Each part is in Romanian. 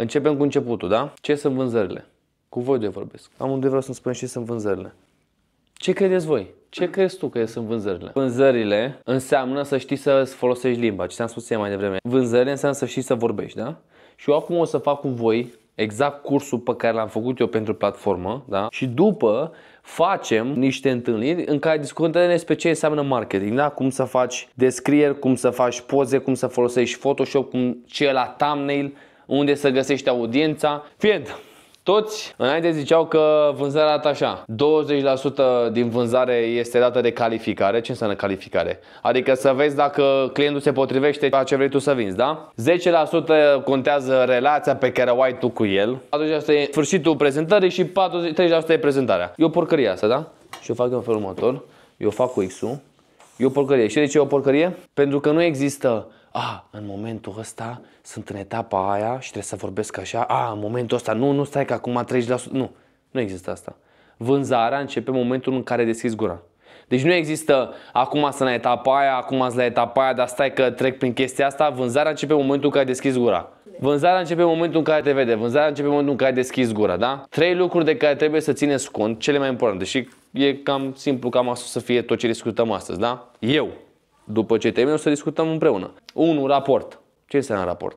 Începem cu începutul, da? Ce sunt vânzările? Cu voi de vorbesc. Am unde vreau să-mi spun ce sunt vânzările. Ce credeți voi? Ce crezi tu că sunt vânzările? Vânzările înseamnă să știi să folosești limba, ce ți-am spus ție mai devreme. Vânzările înseamnă să știi să vorbești, da? Și eu acum o să fac cu voi exact cursul pe care l-am făcut eu pentru platformă, da? Și după facem niște întâlniri în care discutăm despre ce înseamnă marketing, da? Cum să faci descrieri, cum să faci poze, cum să folosești Photoshop, cum ce la thumbnail, unde să găsești audiența. Fiind, toți înainte ziceau că vânzarea arată așa. 20% din vânzare este dată de calificare. Ce înseamnă calificare? Adică să vezi dacă clientul se potrivește la ce vrei tu să vinzi, da? 10% contează relația pe care o ai tu cu el. 40% e sfârșitul prezentării și 40, 30% e prezentarea. E o porcărie asta, da? Și o fac în felul următor. Eu fac cu X-ul. E o porcărie. Și de ce e o porcărie? Pentru că nu există a, în momentul ăsta sunt în etapa aia și trebuie să vorbesc așa, a, în momentul ăsta, nu, nu stai că acum 30%, nu, nu există asta. Vânzarea începe în momentul în care deschizi gura. Deci nu există acum să la etapa aia, acum sunt la etapa aia, dar stai că trec prin chestia asta, vânzarea începe în momentul în care deschizi gura. Vânzarea începe în momentul în care te vede, vânzarea începe în momentul în care deschizi gura, da? Trei lucruri de care trebuie să țineți cont, cele mai importante și e cam simplu, cam asta să fie tot ce discutăm astăzi, da? Eu, după ce termin, o să discutăm împreună. 1. Raport. Ce înseamnă raport?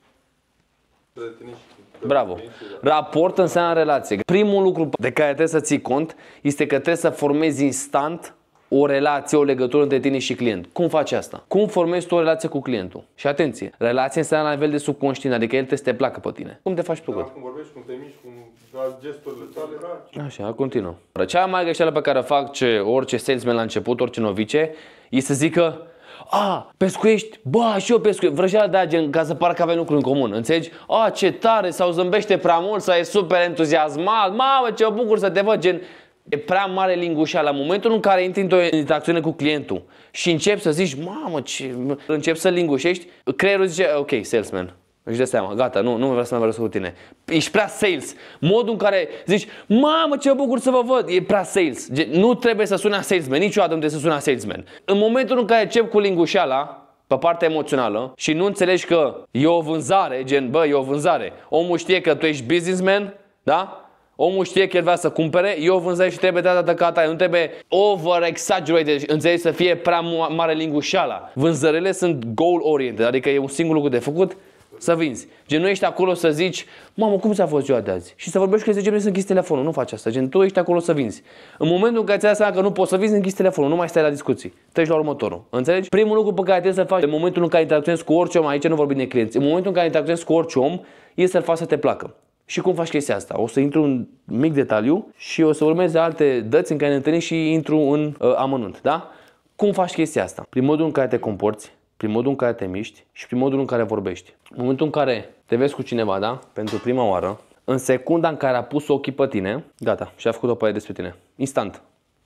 Bravo. Raport înseamnă relație. Primul lucru de care trebuie să ții cont este că trebuie să formezi instant o relație, o legătură între tine și client. Cum faci asta? Cum formezi tu o relație cu clientul? Și atenție, relație înseamnă la nivel de subconștient, adică el trebuie să te placă pe tine. Cum te faci plăcut? Da, cum vorbești, cum te miști, cum faci gesturile tale, da? Așa, continuă. Cea mai greșeală pe care o fac ce, orice salesman la început, orice novice, este să zică a, pescuiești? Bă, și eu pescuiesc. Vrăjeala de gen ca să parcă avem lucruri în comun, înțelegi? A, ce tare, sau zâmbește prea mult, sau e super entuziasmat. Mamă, ce bucur să te văd, gen e prea mare lingușa la momentul în care intri într-o interacțiune cu clientul și începi să zici, mamă, ce... începi să lingușești, creierul zice, ok, salesman, își dă seama, gata, nu, nu vreau să mai vorbesc cu tine. Ești prea sales. Modul în care zici, mamă ce bucur să vă văd, e prea sales. Nu trebuie să suni a salesman, niciodată nu trebuie să suni a salesman. În momentul în care încep cu lingușeala, pe partea emoțională și nu înțelegi că e o vânzare, gen, bă, e o vânzare. Omul știe că tu ești businessman, da? Omul știe că el vrea să cumpere, eu vânzare și trebuie data de ta, nu trebuie over exaggerated, înțelegi, să fie prea mare lingușeala. Vânzările sunt goal oriented, adică e un singur lucru de făcut, să vinzi. Gen, nu ești acolo să zici, mamă, cum s a fost ziua de azi? Și să vorbești că zice, minute să închizi telefonul. Nu faci asta. Gen, tu ești acolo să vinzi. În momentul în care ți-ai seama că nu poți să vinzi, închizi telefonul. Nu mai stai la discuții. Treci la următorul. Înțelegi? Primul lucru pe care trebuie să-l faci în momentul în care interacționezi cu orice om, aici nu vorbim de clienți, în momentul în care interacționezi cu orice om, e să-l faci să te placă. Și cum faci chestia asta? O să intru în mic detaliu și o să urmeze alte dăți în care ne întâlnim și intru în uh, amănunt, da? Cum faci chestia asta? Prin modul în care te comporți, prin modul în care te miști și prin modul în care vorbești. În momentul în care te vezi cu cineva, da, pentru prima oară, în secunda în care a pus ochii pe tine, gata, și a făcut o părere despre tine. Instant.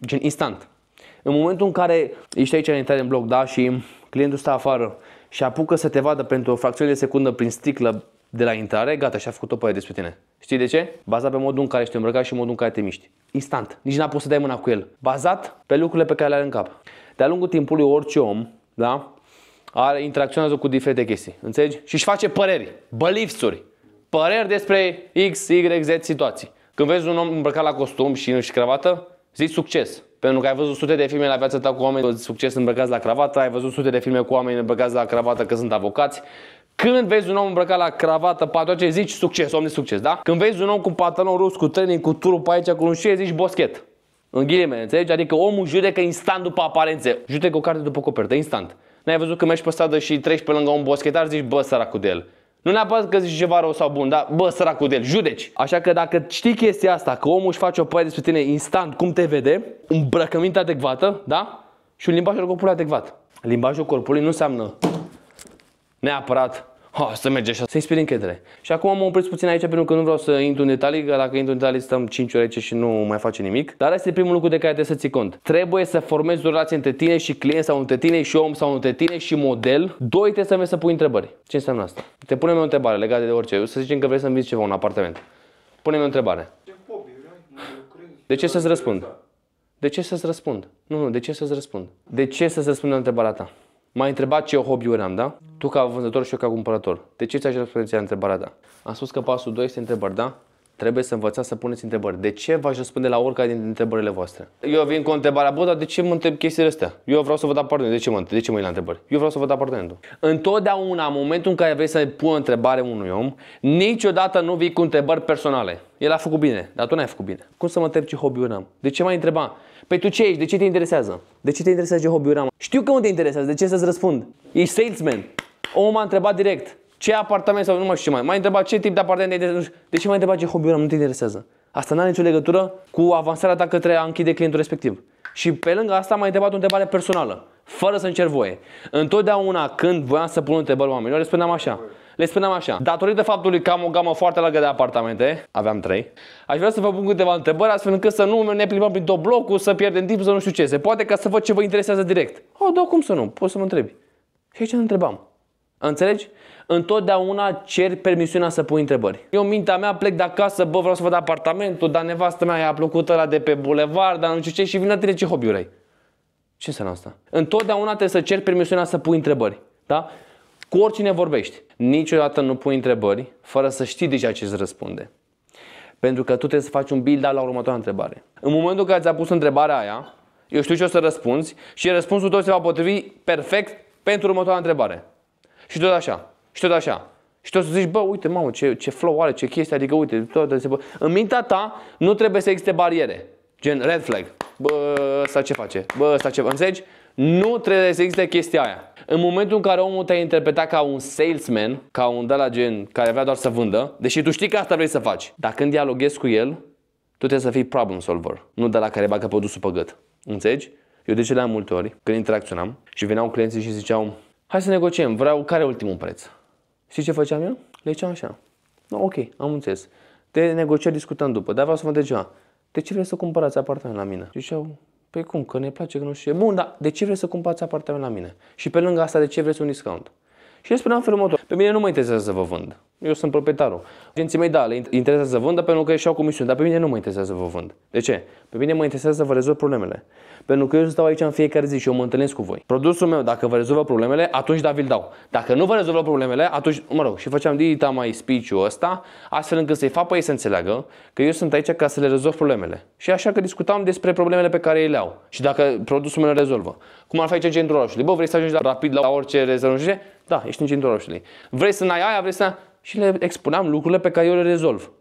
Gen instant. În momentul în care ești aici în intrare în bloc, da, și clientul stă afară și apucă să te vadă pentru o fracțiune de secundă prin sticlă de la intrare, gata, și-a făcut o părere despre tine. Știi de ce? Bazat pe modul în care ești îmbrăcat și modul în care te miști. Instant. Nici n-a pus să dai mâna cu el. Bazat pe lucrurile pe care le are în cap. De-a lungul timpului, orice om, da? are, interacționează cu diferite chestii, înțelegi? Și își face păreri, beliefs-uri, păreri despre X, Y, Z situații. Când vezi un om îmbrăcat la costum și și cravată, zici succes. Pentru că ai văzut sute de filme la viața ta cu oameni de succes îmbrăcați la cravată, ai văzut sute de filme cu oameni îmbrăcați la cravată că sunt avocați. Când vezi un om îmbrăcat la cravată, patoace, zici succes, om de succes, da? Când vezi un om cu pantalon rus, cu training, cu turul pe aici, cu șie, zici boschet. În ghilimele, înțelegi? Adică omul judecă instant după aparențe. Judecă o carte după copertă, instant. N-ai văzut că mergi pe stradă și treci pe lângă un boschetar, zici bă săracul de el. Nu neapărat că zici ceva rău sau bun, dar bă, săracul de el, judeci. Așa că dacă știi chestia asta, că omul își face o părere despre tine instant, cum te vede, un îmbrăcăminte adecvată, da? Și un limbaj corpului adecvat. Limbajul corpului nu înseamnă neapărat ha, să merge așa, să inspir încredere. Și acum mă opresc puțin aici pentru că nu vreau să intru în detalii, că dacă intru în detalii stăm 5 ore aici și nu mai face nimic. Dar asta e primul lucru de care trebuie să ții cont. Trebuie să formezi o relație între tine și client sau între tine și om sau între tine și model. Doi, trebuie să mergi să pui întrebări. Ce înseamnă asta? Te punem o întrebare legată de orice. Să zicem că vrei să-mi ceva, un apartament. Punem o întrebare. De ce să-ți răspund? De ce să-ți răspund? Nu, nu, de ce să-ți răspund? De ce să-ți răspund la întrebarea ta? M-ai întrebat ce hobby-uri am, da? Tu ca vânzător și eu ca cumpărător. De ce ți-aș răspunde la întrebarea ta? Am spus că pasul 2 este întrebări, da? trebuie să învățați să puneți întrebări. De ce v-aș răspunde la oricare dintre întrebările voastre? Eu vin cu întrebarea, bă, dar de ce mă întreb chestiile astea? Eu vreau să văd apartamentul. De ce mă, de ce mă la întrebări? Eu vreau să văd apartamentul. Întotdeauna, în momentul în care vrei să pui o întrebare unui om, niciodată nu vii cu întrebări personale. El a făcut bine, dar tu n-ai făcut bine. Cum să mă întreb ce hobby am? De ce mai ai întreba? Păi tu ce ești? De ce te interesează? De ce te interesează ce hobby-uri am? Știu că mă te interesează, de ce să-ți răspund? Ești salesman. Omul m-a întrebat direct ce apartament sau nu mai știu ce mai. m a întrebat ce tip de apartament ai de, de ce m-ai întrebat ce hobby am, nu te interesează. Asta nu are nicio legătură cu avansarea ta către a închide clientul respectiv. Și pe lângă asta m a întrebat o întrebare personală, fără să încerc voie. Întotdeauna când voiam să pun întrebări oamenilor, le spuneam așa. Le spuneam așa, datorită faptului că am o gamă foarte largă de apartamente, aveam trei. aș vrea să vă pun câteva întrebări astfel încât să nu ne plimbăm prin tot blocul, să pierdem timp, să nu știu ce. Se poate ca să văd ce vă interesează direct. Oh, da, cum să nu? Poți să mă întrebi. Și aici ne întrebam. Înțelegi? Întotdeauna cer permisiunea să pui întrebări. Eu în mintea mea plec de acasă, bă, vreau să văd apartamentul, dar nevastă mea i-a plăcut ăla de pe bulevard, dar nu știu ce, și vine la tine ce hobby ai. Ce înseamnă asta? Întotdeauna trebuie să cer permisiunea să pui întrebări. Da? Cu oricine vorbești. Niciodată nu pui întrebări fără să știi deja ce îți răspunde. Pentru că tu trebuie să faci un build la următoarea întrebare. În momentul în care ți-a pus întrebarea aia, eu știu ce o să răspunzi și răspunsul tău se va potrivi perfect pentru următoarea întrebare. Și tot așa, și tot așa. Și tot să zici, bă, uite, mamă, ce, ce flow are, ce chestie, adică, uite, tot se... În mintea ta nu trebuie să existe bariere. Gen, red flag. Bă, ăsta ce face? Bă, ăsta ce face? Înțelegi? Nu trebuie să existe chestia aia. În momentul în care omul te-a interpretat ca un salesman, ca un de la gen care vrea doar să vândă, deși tu știi că asta vrei să faci, dar când dialoghezi cu el, tu trebuie să fii problem solver, nu de la care bagă dusul pe gât. Înțelegi? Eu de ce le-am multe ori, când interacționam și veneau clienții și ziceau, Hai să negociem, vreau, care e ultimul preț? Știi ce făceam eu? Le ziceam așa. No, ok, am înțeles. De negocieri discutăm după, dar vreau să mă întreb ceva. De ce vrei să cumpărați apartament la mine? Și ziceau, păi cum, că ne place, că nu știu. Bun, dar de ce vrei să cumpărați apartament la mine? Și pe lângă asta, de ce vreți un discount? Și le spuneam felul următor. Pe mine nu mă interesează să vă vând. Eu sunt proprietarul. Agenții mei, da, le interesează să vândă pentru că ieșeau comisiuni, dar pe mine nu mă interesează să vă vând. De ce? Pe mine mă interesează să vă rezolv problemele pentru că eu stau aici în fiecare zi și eu mă întâlnesc cu voi. Produsul meu, dacă vă rezolvă problemele, atunci da, vi-l dau. Dacă nu vă rezolvă problemele, atunci, mă rog, și făceam dita mai speech-ul ăsta, astfel încât să-i fac pe ei să înțeleagă că eu sunt aici ca să le rezolv problemele. Și așa că discutam despre problemele pe care ei le au și dacă produsul meu le rezolvă. Cum ar face centrul roșu? Bă, vrei să ajungi rapid la orice rezolvare? Da, ești în centrul roșu. Vrei să n-ai aia, vrei să Și le expuneam lucrurile pe care eu le rezolv.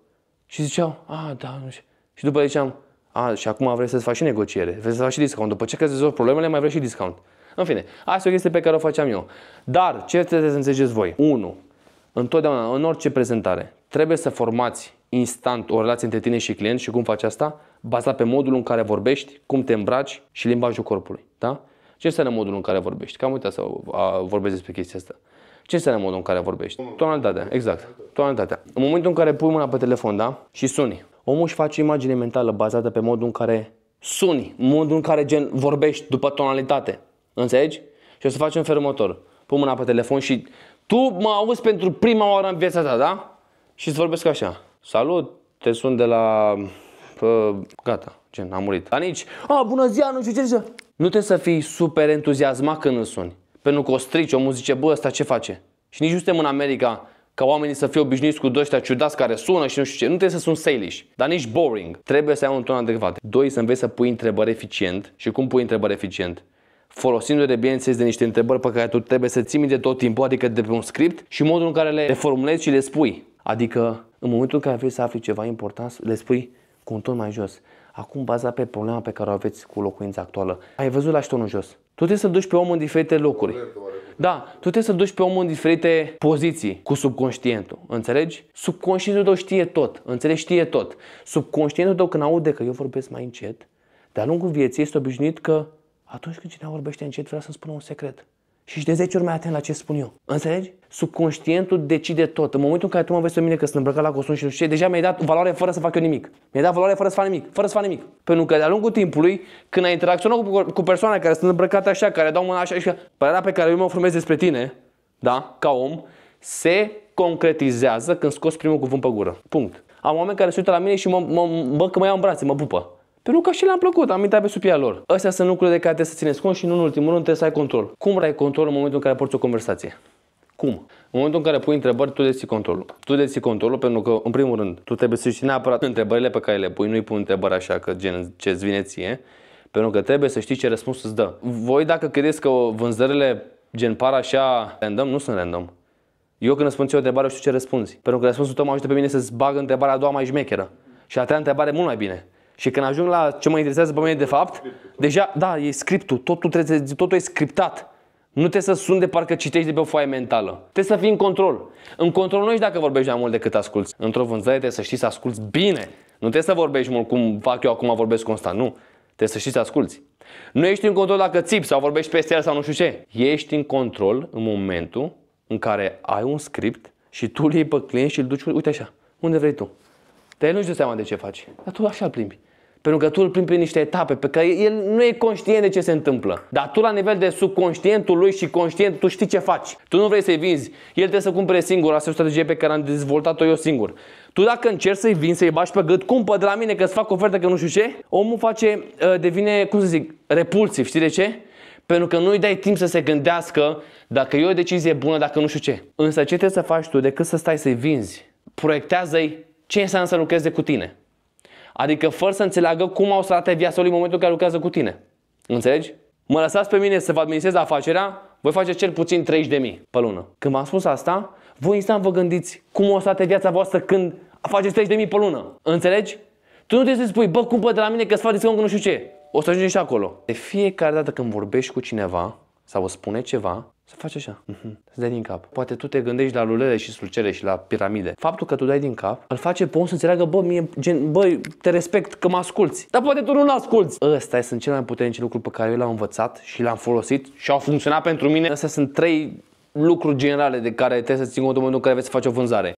Și ziceau, a, da, nu știu. Și după ziceam, a, și acum vrei să-ți faci și negociere, vrei să faci și discount. După ce că rezolvi problemele, mai vrei și discount. În fine, asta e o chestie pe care o faceam eu. Dar, ce trebuie să înțelegeți voi? 1. Întotdeauna, în orice prezentare, trebuie să formați instant o relație între tine și client și cum faci asta? Bazat pe modul în care vorbești, cum te îmbraci și limbajul corpului. Da? Ce înseamnă modul în care vorbești? Cam am uitat să vorbesc despre chestia asta. Ce înseamnă modul în care vorbești? Tonalitatea, exact. Tonalitatea. În momentul în care pui mâna pe telefon, da? Și suni omul își face imagine mentală bazată pe modul în care suni, modul în care gen vorbești după tonalitate. Înțelegi? Și o să facem felul următor. Pun mâna pe telefon și tu mă auzi pentru prima oară în viața ta, da? Și îți vorbesc așa. Salut, te sun de la... Pă, gata, gen, am murit. Dar nici, a, bună ziua, nu știu ce zice. Nu trebuie să fii super entuziasmat când îl suni. Pentru că o strici, o muzice, bă, ăsta ce face? Și nici nu suntem în America ca oamenii să fie obișnuiți cu doștea ciudați care sună și nu știu ce. Nu trebuie să sun salish, dar nici boring. Trebuie să ai un ton adecvat. Doi, să înveți să pui întrebări eficient. Și cum pui întrebări eficient? folosindu-te, bineînțeles, de niște întrebări pe care tu trebuie să ții minte tot timpul, adică de pe un script și modul în care le formulezi și le spui. Adică, în momentul în care vrei să afli ceva important, le spui cu un ton mai jos. Acum, bazat pe problema pe care o aveți cu locuința actuală, ai văzut la ștonul jos. Tu trebuie să-l duci pe om în diferite locuri. Da, tu trebuie să duci pe om în diferite poziții cu subconștientul, înțelegi? Subconștientul tău știe tot, înțelegi? Știe tot. Subconștientul tău când aude că eu vorbesc mai încet, de-a lungul vieții este obișnuit că atunci când cineva vorbește încet vrea să-mi spună un secret și de 10 ori mai atent la ce spun eu. Înțelegi? Subconștientul decide tot. În momentul în care tu mă vezi pe mine că sunt îmbrăcat la costum și nu știu ce, deja mi-ai dat valoare fără să fac eu nimic. Mi-ai dat valoare fără să fac nimic, fără să fac nimic. Pentru că de-a lungul timpului, când ai interacționat cu, cu persoane care sunt îmbrăcate așa, care dau mâna așa și părerea pe care eu mă formez despre tine, da, ca om, se concretizează când scoți primul cuvânt pe gură. Punct. Am oameni care se uită la mine și mă, mă, mă, mă că mă iau în brațe, mă pupă. Pentru că și le-am plăcut, am intrat pe supia lor. Astea sunt lucrurile de care trebuie să țineți cont și nu în ultimul rând trebuie să ai control. Cum ai control în momentul în care porți o conversație? Cum? În momentul în care pui întrebări, tu deții controlul. Tu deții controlul pentru că, în primul rând, tu trebuie să știi neapărat întrebările pe care le pui, nu-i pui întrebări așa că gen ce-ți vine ție, pentru că trebuie să știi ce răspuns îți dă. Voi dacă credeți că vânzările gen par așa random, nu sunt random. Eu când îți spun ție o întrebare, știu ce răspunzi. Pentru că răspunsul tău mă ajută pe mine să-ți bag întrebarea a doua mai șmecheră. Și a treia întrebare mult mai bine. Și când ajung la ce mă interesează pe mine de fapt, deja, da, e scriptul, totul, trebuie, totul e scriptat. Nu trebuie să suni de parcă citești de pe o foaie mentală. Trebuie să fii în control. În control nu ești dacă vorbești mai mult decât asculți. Într-o vânzare trebuie să știi să asculți bine. Nu trebuie să vorbești mult cum fac eu acum, vorbesc constant. Nu. Trebuie să știi să asculți. Nu ești în control dacă țipi sau vorbești peste el sau nu știu ce. Ești în control în momentul în care ai un script și tu îl iei pe client și îl duci, uite așa, unde vrei tu. Te nu-și dă seama de ce faci, dar tu așa îl plimbi. Pentru că tu îl plimbi pe niște etape, pe care el nu e conștient de ce se întâmplă. Dar tu la nivel de subconștientul lui și conștient, tu știi ce faci. Tu nu vrei să-i vinzi. El trebuie să cumpere singur. Asta e o strategie pe care am dezvoltat-o eu singur. Tu dacă încerci să-i vinzi, să-i bași pe gât, cumpă de la mine că-ți fac ofertă că nu știu ce, omul face, uh, devine, cum să zic, repulsiv. Știi de ce? pentru că nu-i dai timp să se gândească dacă e o decizie bună, dacă nu știu ce. Însă ce trebuie să faci tu decât să stai să-i vinzi? Proiectează-i ce înseamnă să lucreze cu tine. Adică fără să înțeleagă cum au să viața lui în momentul în care lucrează cu tine. Înțelegi? Mă lăsați pe mine să vă administrez afacerea, voi face cel puțin 30.000 de mii pe lună. Când v-am spus asta, voi instant vă gândiți cum o să viața voastră când faceți 30.000 de mii pe lună. Înțelegi? Tu nu trebuie să spui, bă, cumpă de la mine că ți faci discount nu știu ce. O să ajungi și acolo. De fiecare dată când vorbești cu cineva, sau o spune ceva, să faci așa, uh-huh. Mhm. să dai din cap. Poate tu te gândești la lulele și sulcele și la piramide. Faptul că tu dai din cap îl face pe om să înțeleagă, bă, mie, gen, bă, te respect că mă asculți. Dar poate tu nu-l asculți. Ăsta sunt cele mai puternice lucruri pe care eu l am învățat și l am folosit și au funcționat pentru mine. Astea sunt trei lucruri generale de care trebuie să țin cont în momentul în care să faci o vânzare.